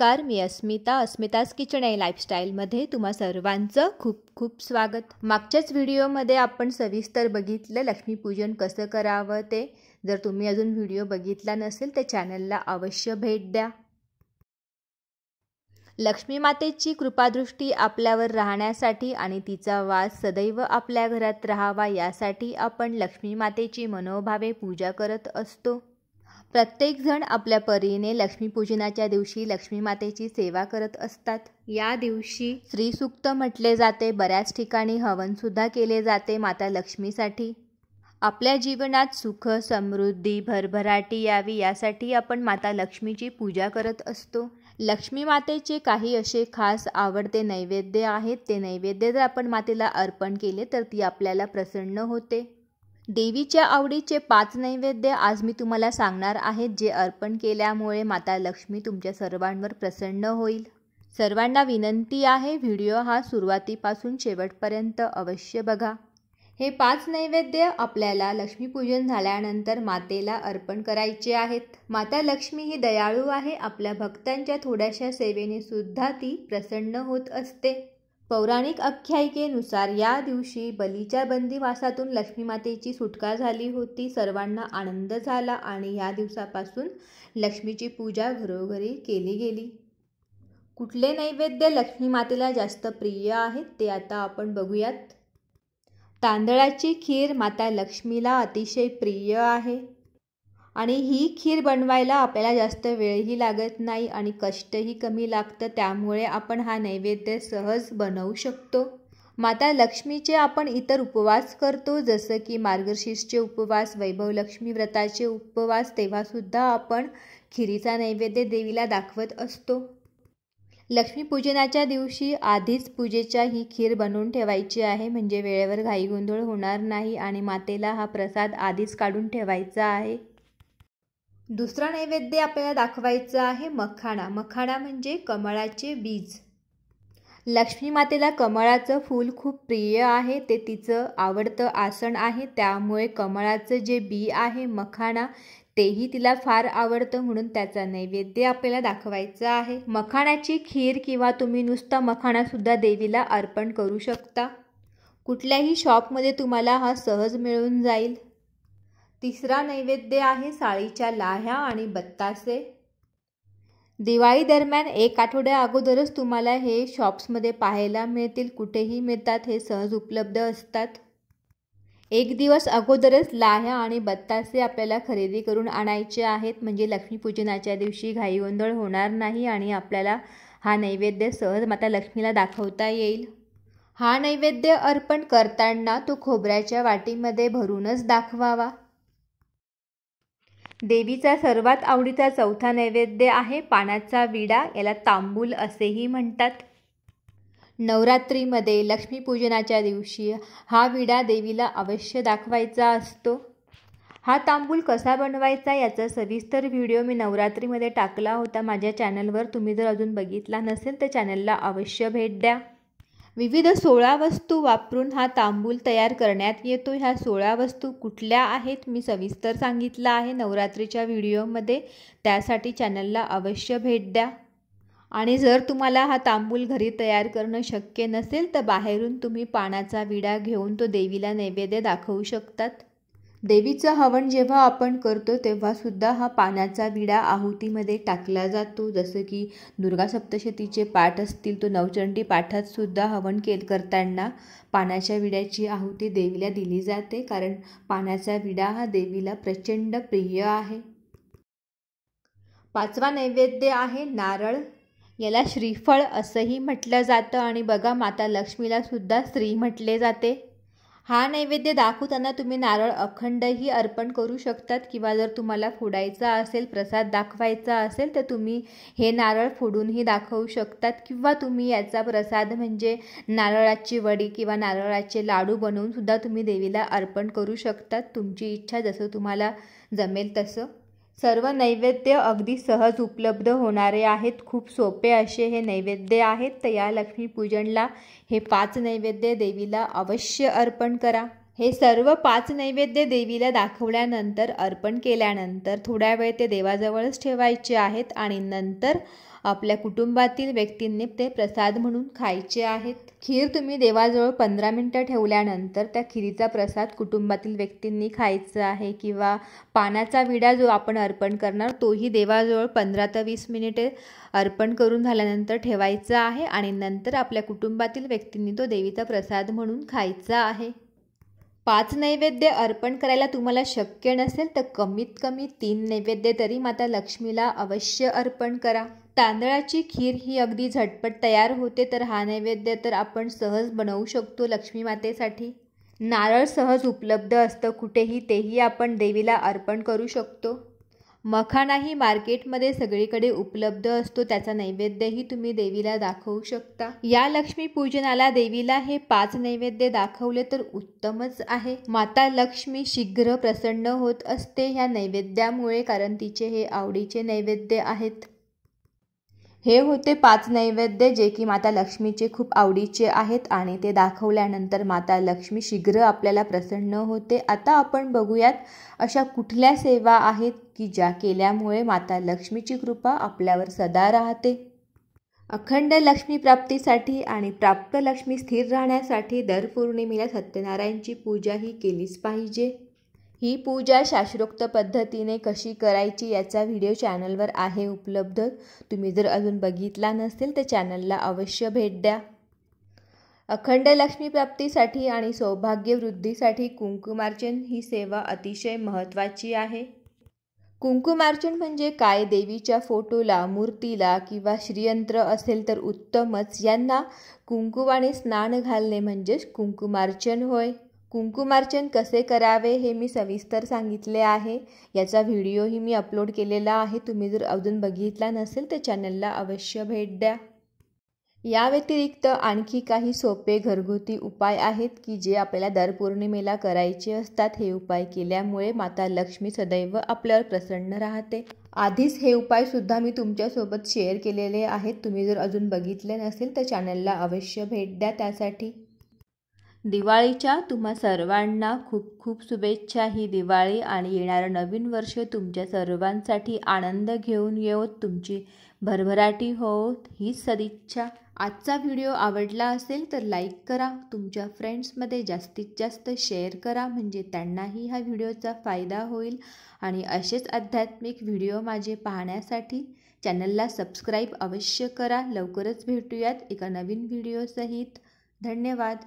नमस्कार मी अस्मिता अस्मिताज किचन आहे लाईफस्टाईलमध्ये तुम्हा सर्वांचं खूप खूप स्वागत मागच्याच व्हिडिओमध्ये आपण सविस्तर बघितलं लक्ष्मीपूजन कसं करावं ते जर तुम्ही अजून व्हिडिओ बघितला नसेल तर चॅनलला अवश्य भेट द्या लक्ष्मी मातेची कृपादृष्टी आपल्यावर राहण्यासाठी आणि तिचा वास सदैव आपल्या घरात राहावा यासाठी आपण लक्ष्मी मातेची मनोभावे पूजा करत असतो प्रत्येकजण आपल्या परीने लक्ष्मीपूजनाच्या दिवशी लक्ष्मी मातेची सेवा करत असतात या दिवशी श्रीसूक्त म्हटले जाते बऱ्याच ठिकाणी हवनसुद्धा केले जाते माता लक्ष्मीसाठी आपल्या जीवनात सुख समृद्धी भरभराटी यावी यासाठी आपण माता लक्ष्मीची पूजा करत असतो लक्ष्मी मातेचे काही असे खास आवडते नैवेद्य आहेत ते नैवेद्य जर आपण मातेला अर्पण केले तर ती आपल्याला प्रसन्न होते देवीच्या आवडीचे पाच नैवेद्य आज मी तुम्हाला सांगणार आहेत जे अर्पण केल्यामुळे माता लक्ष्मी तुमच्या सर्वांवर प्रसन्न होईल सर्वांना विनंती आहे व्हिडिओ हा सुरुवातीपासून शेवटपर्यंत अवश्य बघा हे पाच नैवेद्य आपल्याला लक्ष्मीपूजन झाल्यानंतर मातेला अर्पण करायचे आहेत माता लक्ष्मी ही दयाळू आहे आपल्या भक्तांच्या थोड्याशा सेवेने सुद्धा ती प्रसन्न होत असते पौराणिक आख्यायिकेनुसार या दिवशी बलीच्या बंदिवासातून मातेची सुटका झाली होती सर्वांना आनंद झाला आणि या दिवसापासून लक्ष्मीची पूजा घरोघरी केली गेली कुठले नैवेद्य लक्ष्मी मातेला जास्त प्रिय आहेत ते आता आपण बघूयात तांदळाची खीर माता लक्ष्मीला अतिशय प्रिय आहे आणि ही खीर बनवायला आपल्याला जास्त वेळही लागत नाही आणि कष्टही कमी लागतं त्यामुळे आपण हा नैवेद्य सहज बनवू शकतो माता लक्ष्मीचे आपण इतर उपवास करतो जसं की मार्गशीर्षचे उपवास वैभव लक्ष्मी व्रताचे उपवास तेव्हासुद्धा आपण खिरीचा नैवेद्य देवीला दाखवत असतो लक्ष्मीपूजनाच्या दिवशी आधीच पूजेच्या ही खीर बनवून ठेवायची आहे म्हणजे वेळेवर घाईगोंधळ होणार नाही आणि मातेला हा प्रसाद आधीच काढून ठेवायचा आहे दुसरा नैवेद्य आपल्याला दाखवायचं आहे मखाणा मखाणा म्हणजे कमळाचे बीज लक्ष्मी मातेला कमळाचं फूल खूप प्रिय आहे ते तिचं आवडतं आसन आहे त्यामुळे कमळाचं जे बी आहे मखाणा तेही तिला फार आवडतं म्हणून त्याचा नैवेद्य आपल्याला दाखवायचं आहे मखाणाची खीर किंवा तुम्ही नुसता मखाणासुद्धा देवीला अर्पण करू शकता कुठल्याही शॉपमध्ये तुम्हाला हा सहज मिळून जाईल तिसरा नैवेद्य आहे साळीच्या लाह्या आणि बत्तासे दिवाळी दरम्यान एक आठवड्या अगोदरच तुम्हाला हे शॉप्समध्ये पाहायला मिळतील कुठेही मिळतात हे सहज उपलब्ध असतात एक दिवस अगोदरच लाह्या आणि बत्तासे आपल्याला खरेदी करून आणायचे आहेत म्हणजे लक्ष्मीपूजनाच्या दिवशी घाईगोंधळ होणार नाही आणि आपल्याला हा नैवेद्य सहज माता लक्ष्मीला दाखवता येईल हा नैवेद्य अर्पण करताना तो खोबऱ्याच्या वाटीमध्ये भरूनच दाखवावा देवीचा सर्वात आवडीचा चौथा नैवेद्य आहे पानाचा विडा याला तांबूल असेही म्हणतात नवरात्रीमध्ये लक्ष्मीपूजनाच्या दिवशी हा विडा देवीला अवश्य दाखवायचा असतो हा तांबूल कसा बनवायचा याचा सविस्तर व्हिडिओ मी नवरात्रीमध्ये टाकला होता माझ्या चॅनलवर तुम्ही जर अजून बघितला नसेल तर चॅनलला अवश्य भेट द्या विविध सोळा वस्तू वापरून हा तांबूल तयार करण्यात येतो ह्या सोळा वस्तू कुठल्या आहेत मी सविस्तर सांगितलं आहे नवरात्रीच्या व्हिडिओमध्ये त्यासाठी चॅनलला अवश्य भेट द्या आणि जर तुम्हाला हा तांबूल घरी तयार करणं शक्य नसेल तर बाहेरून तुम्ही पानाचा विडा घेऊन तो देवीला नैवेद्य दाखवू शकतात देवीचं हवन जेव्हा आपण करतो तेव्हासुद्धा हा पानाचा विडा आहुतीमध्ये टाकला जातो जसं की दुर्गा सप्तशतीचे पाठ असतील तो नवचंडी पाठातसुद्धा हवन केल करताना पानाच्या विड्याची आहुती देवीला दिली जाते कारण पानाचा विडा हा देवीला प्रचंड प्रिय आहे पाचवा नैवेद्य आहे नारळ याला श्रीफळ असंही म्हटलं जातं आणि बघा माता लक्ष्मीला सुद्धा स्त्री म्हटले जाते हा नैवेद्य दाखवताना तुम्ही नारळ अखंडही अर्पण करू शकतात किंवा जर तुम्हाला फोडायचा असेल प्रसाद दाखवायचा असेल तर तुम्ही हे नारळ फोडूनही दाखवू शकतात किंवा तुम्ही याचा प्रसाद म्हणजे नारळाची वडी किंवा नारळाचे लाडू बनवूनसुद्धा तुम्ही देवीला अर्पण करू शकतात तुमची इच्छा जसं तुम्हाला जमेल तसं सर्व नैवेद्य अगदी सहज उपलब्ध होणारे आहेत खूप सोपे असे हे नैवेद्य आहेत तर या लक्ष्मीपूजनला हे पाच नैवेद्य देवीला अवश्य अर्पण करा हे सर्व पाच नैवेद्य देवीला दाखवल्यानंतर अर्पण केल्यानंतर थोड्या वेळ ते देवाजवळच ठेवायचे आहेत आणि नंतर आपल्या कुटुंबातील व्यक्तींनी ते प्रसाद म्हणून खायचे आहेत खीर तुम्ही देवाजवळ पंधरा मिनटं ठेवल्यानंतर त्या खिरीचा प्रसाद कुटुंबातील व्यक्तींनी खायचा आहे किंवा पानाचा विडा जो आपण अर्पण करणार तोही देवाजवळ पंधरा ते वीस मिनिटे अर्पण करून झाल्यानंतर ठेवायचा आहे आणि नंतर आपल्या कुटुंबातील व्यक्तींनी तो देवीचा प्रसाद म्हणून खायचा आहे पाच नैवेद्य अर्पण करायला तुम्हाला शक्य नसेल तर कमीत कमी तीन नैवेद्य तरी माता लक्ष्मीला अवश्य अर्पण करा तांदळाची खीर ही अगदी झटपट तयार होते तर हा नैवेद्य तर आपण सहज बनवू शकतो लक्ष्मी मातेसाठी नारळ सहज उपलब्ध असतं कुठेही तेही आपण देवीला अर्पण करू शकतो मखाणाही मार्केटमध्ये सगळीकडे उपलब्ध असतो त्याचा नैवेद्यही तुम्ही देवीला दाखवू शकता या लक्ष्मी पूजनाला देवीला हे पाच नैवेद्य दाखवले तर उत्तमच आहे माता लक्ष्मी शीघ्र प्रसन्न होत असते ह्या नैवेद्यामुळे कारण तिचे हे आवडीचे नैवेद्य आहेत हे होते पाच नैवेद्य जे की माता लक्ष्मीचे खूप आवडीचे आहेत आणि ते दाखवल्यानंतर माता लक्ष्मी शीघ्र आपल्याला प्रसन्न होते आता आपण बघूयात अशा कुठल्या सेवा आहेत की ज्या केल्यामुळे माता लक्ष्मीची कृपा आपल्यावर सदा राहते अखंड लक्ष्मी प्राप्तीसाठी आणि प्राप्त लक्ष्मी स्थिर राहण्यासाठी दर पौर्णिमेला सत्यनारायणची पूजा ही केलीच पाहिजे ही पूजा शास्त्रोक्त पद्धतीने कशी करायची याचा व्हिडिओ चॅनलवर आहे उपलब्ध तुम्ही जर अजून बघितला नसेल तर चॅनलला अवश्य भेट द्या अखंड लक्ष्मी प्राप्तीसाठी आणि सौभाग्यवृद्धीसाठी कुंकुमार्चन ही सेवा अतिशय महत्त्वाची आहे कुंकुमार्चन म्हणजे काय देवीच्या फोटोला मूर्तीला किंवा श्रीयंत्र असेल तर उत्तमच यांना कुंकुवाने स्नान घालणे म्हणजेच कुंकुमार्चन होय कुंकुमार्चन कसे करावे हे मी सविस्तर सांगितले आहे याचा व्हिडिओही मी अपलोड केलेला आहे तुम्ही जर अजून बघितला नसेल तर चॅनलला अवश्य भेट द्या या व्यतिरिक्त आणखी काही सोपे घरगुती उपाय आहेत की जे आपल्याला दर पौर्णिमेला करायचे असतात हे उपाय केल्यामुळे माता लक्ष्मी सदैव आपल्यावर प्रसन्न राहते आधीच हे उपायसुद्धा मी तुमच्यासोबत शेअर केलेले आहेत तुम्ही जर अजून बघितले नसेल तर चॅनलला अवश्य भेट द्या त्यासाठी दिवाळीच्या तुम्हा सर्वांना खूप खूप शुभेच्छा ही दिवाळी आणि येणारं नवीन वर्ष तुमच्या सर्वांसाठी आनंद घेऊन येवत तुमची भरभराटी होत ही सदिच्छा आजचा व्हिडिओ आवडला असेल तर लाईक करा तुमच्या फ्रेंड्समध्ये जास्तीत जास्त शेअर करा म्हणजे त्यांनाही ह्या व्हिडिओचा फायदा होईल आणि असेच आध्यात्मिक व्हिडिओ माझे पाहण्यासाठी चॅनलला सबस्क्राईब अवश्य करा लवकरच भेटूयात एका नवीन व्हिडिओसहित धन्यवाद